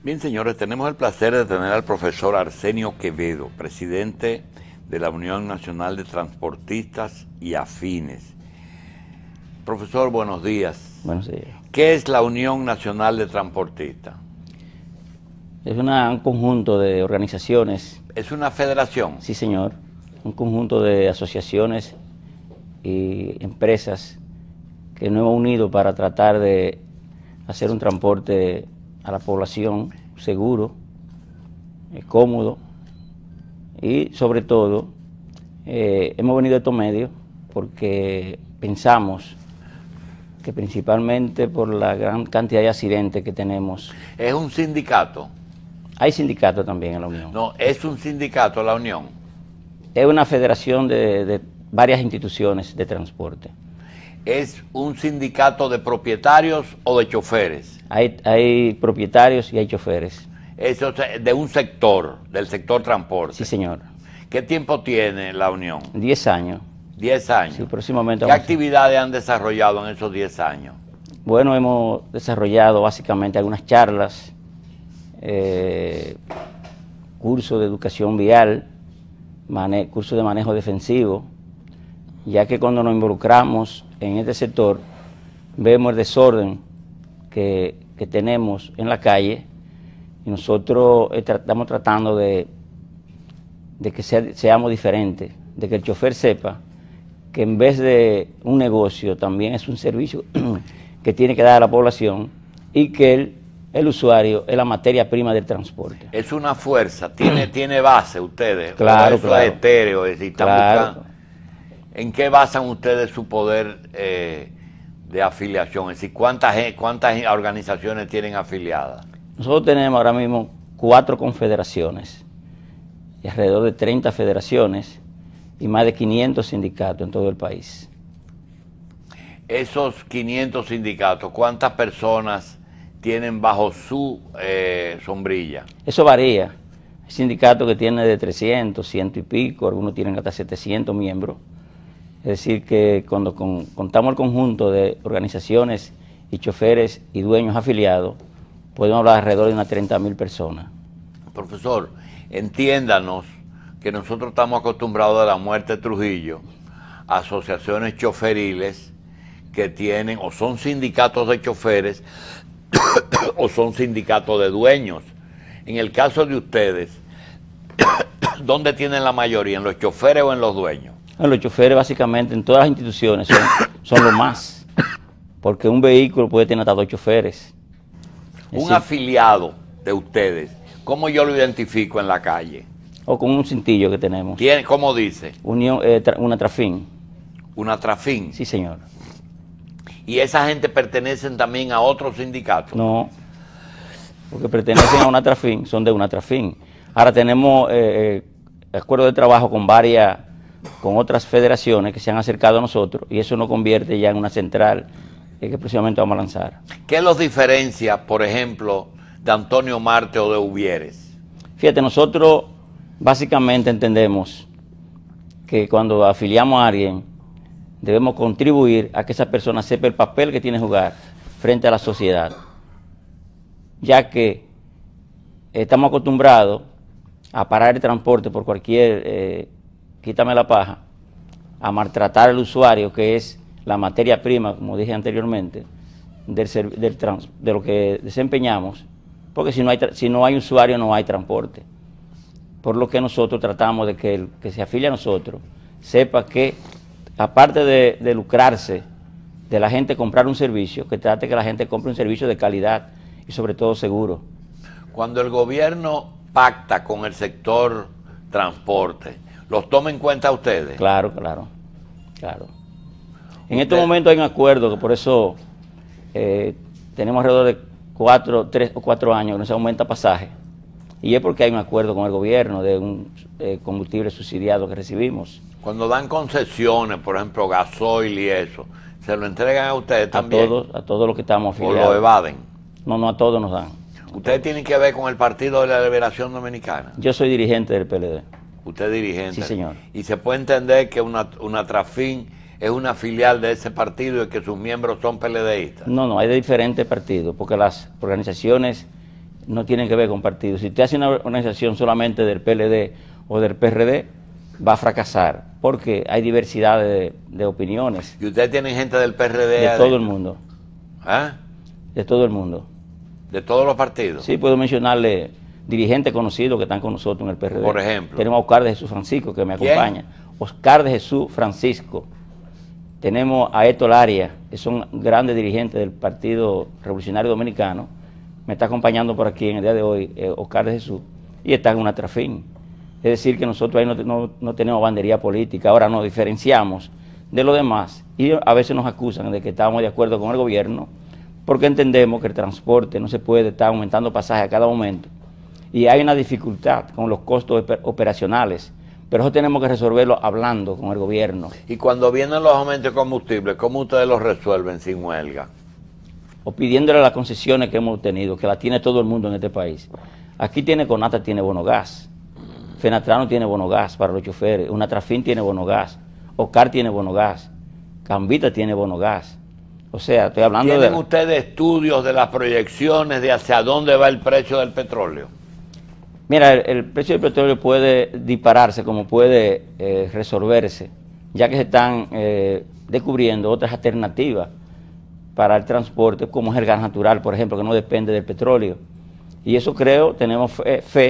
Bien, señores, tenemos el placer de tener al profesor Arsenio Quevedo, presidente de la Unión Nacional de Transportistas y Afines. Profesor, buenos días. Buenos días. ¿Qué es la Unión Nacional de Transportistas? Es un conjunto de organizaciones. ¿Es una federación? Sí, señor. Un conjunto de asociaciones y empresas que nos hemos unido para tratar de hacer un transporte a la población seguro, eh, cómodo y sobre todo eh, hemos venido a estos medios porque pensamos que principalmente por la gran cantidad de accidentes que tenemos. ¿Es un sindicato? Hay sindicato también en la Unión. No, es un sindicato la Unión. Es una federación de varias instituciones de transporte es un sindicato de propietarios o de choferes. Hay, propietarios y hay choferes. Eso es de un sector, del sector transporte. Sí, señor. ¿Qué tiempo tiene la unión? Diez años. Diez años. Sí, próximamente. ¿Qué actividades han desarrollado en esos diez años? Bueno, hemos desarrollado básicamente algunas charlas, eh, curso de educación vial, curso de manejo defensivo, ya que cuando nos involucramos en este sector, vemos el desorden que, que tenemos en la calle y nosotros eh, estamos tratando de, de que seamos diferentes, de que el chofer sepa que en vez de un negocio también es un servicio que tiene que dar a la población y que el, el usuario es la materia prima del transporte. Es una fuerza, tiene, tiene base ustedes. Claro, y claro. ¿En qué basan ustedes su poder eh, de afiliación? Es decir, ¿cuántas, ¿cuántas organizaciones tienen afiliadas? Nosotros tenemos ahora mismo cuatro confederaciones y alrededor de 30 federaciones y más de 500 sindicatos en todo el país. Esos 500 sindicatos, ¿cuántas personas tienen bajo su eh, sombrilla? Eso varía. Hay sindicatos que tienen de 300, ciento y pico, algunos tienen hasta 700 miembros. Es decir, que cuando contamos el conjunto de organizaciones y choferes y dueños afiliados, podemos hablar alrededor de unas 30.000 personas. Profesor, entiéndanos que nosotros estamos acostumbrados a la muerte de Trujillo, asociaciones choferiles que tienen o son sindicatos de choferes o son sindicatos de dueños. En el caso de ustedes, ¿dónde tienen la mayoría? ¿En los choferes o en los dueños? Ah, los choferes básicamente en todas las instituciones son, los más, porque un vehículo puede tener hasta dos choferes. un afiliado de ustedes, ¿cómo yo lo identifico en la calle? O con un cintillo que tenemos. ¿Tiene, ¿Cómo dice? Unión, eh, una trafín. ¿Una trafín? Sí, señor. ¿Y esa gente pertenecen también a otros sindicatos? No, porque pertenecen a una trafín, son de una trafín. Ahora tenemos eh, eh, acuerdos de trabajo con varias con otras federaciones que se han acercado a nosotros y eso nos convierte ya en una central que próximamente vamos a lanzar. ¿Qué los diferencia, por ejemplo, de Antonio Marte o de Ubieres? Fíjate, nosotros básicamente entendemos que cuando afiliamos a alguien debemos contribuir a que esa persona sepa el papel que tiene jugar frente a la sociedad, ya que estamos acostumbrados a parar el transporte por cualquier... Eh, quítame la paja, a maltratar al usuario, que es la materia prima, como dije anteriormente, de lo que desempeñamos, porque si no, hay, si no hay usuario no hay transporte. Por lo que nosotros tratamos de que el que se afilia a nosotros sepa que, aparte de, de lucrarse de la gente comprar un servicio, que trate que la gente compre un servicio de calidad y sobre todo seguro. Cuando el gobierno pacta con el sector transporte, los tome en cuenta ustedes. Claro, claro, claro. En este momento hay un acuerdo que por eso eh, tenemos alrededor de cuatro, tres o cuatro años que no se aumenta pasaje. Y es porque hay un acuerdo con el gobierno de un eh, combustible subsidiado que recibimos. Cuando dan concesiones, por ejemplo, gasoil y eso, ¿se lo entregan a ustedes también? A todos, a todos los que estamos afiliados. ¿O lo evaden? No, no, a todos nos dan. ¿Ustedes tienen que ver con el Partido de la Liberación Dominicana? Yo soy dirigente del PLD. Usted es dirigente. Sí, señor. Y se puede entender que una, una Trafín es una filial de ese partido y que sus miembros son PLDistas. No, no, hay de diferentes partidos, porque las organizaciones no tienen que ver con partidos. Si usted hace una organización solamente del PLD o del PRD, va a fracasar, porque hay diversidad de, opiniones. ¿Y usted tiene gente del PRD? De todo el mundo. ¿Ah? De todo el mundo. ¿De todos los partidos? Sí, puedo mencionarle dirigentes conocidos que están con nosotros en el PRD. Por ejemplo. Tenemos a Oscar de Jesús Francisco que me acompaña. Oscar de Jesús Francisco. Tenemos a Eto Laria, que son grandes dirigentes del Partido Revolucionario Dominicano. Me está acompañando por aquí en el día de hoy eh, Oscar de Jesús. Y está en una trafín. Es decir, que nosotros ahí no, tenemos bandería política. Ahora nos diferenciamos de lo demás. Y a veces nos acusan de que estamos de acuerdo con el gobierno porque entendemos que el transporte no se puede estar aumentando pasaje a cada momento y hay una dificultad con los costos operacionales. Pero eso tenemos que resolverlo hablando con el gobierno. Y cuando vienen los aumentos de combustible, ¿cómo ustedes los resuelven sin huelga? O pidiéndole las concesiones que hemos tenido que las tiene todo el mundo en este país. Aquí tiene Conata, tiene bono gas. Fenatrano tiene bono gas para los choferes. Unatrafín tiene bono gas. Ocar tiene bono gas. Cambita tiene bono gas. O sea, estoy hablando de... ¿Tienen ustedes estudios de las proyecciones de hacia dónde va el precio del petróleo? Mira, el, precio del petróleo puede dispararse como puede eh, resolverse, ya que se están eh, descubriendo otras alternativas para el transporte, como es el gas natural, por ejemplo, que no depende del petróleo. Y eso creo, tenemos fe